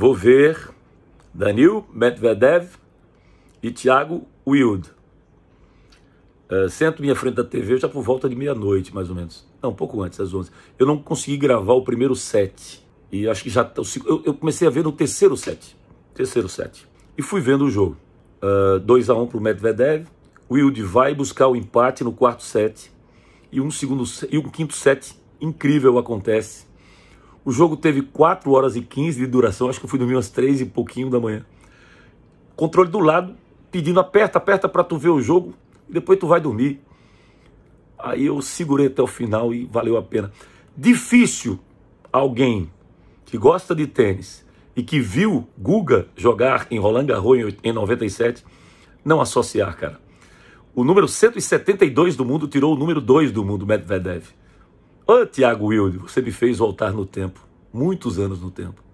vou ver Danil Medvedev e Thiago Wild. Uh, eh, sento minha frente da TV já por volta de meia-noite, mais ou menos. Não, um pouco antes, às 11. Eu não consegui gravar o primeiro set. E acho que já. Tá eu, eu comecei a ver no terceiro set. Terceiro set. E fui vendo o jogo. 2 eh, a 1 um para o Medvedev. Wild Wilde vai buscar o empate no quarto set. E um segundo e um quinto set incrível acontece o jogo teve 4 horas e 15 de duração, acho que eu fui dormir umas 3 e pouquinho da manhã. Controle do lado, pedindo aperta, aperta para tu ver o jogo e depois tu vai dormir. Aí eu segurei até o final e valeu a pena. Difícil alguém que gosta de tênis e que viu Guga jogar em Roland Garros em 97 não associar, cara. O número 172 do mundo tirou o número 2 do mundo, Medvedev. Ô, Tiago Wilde, você me fez voltar no tempo, muitos anos no tempo.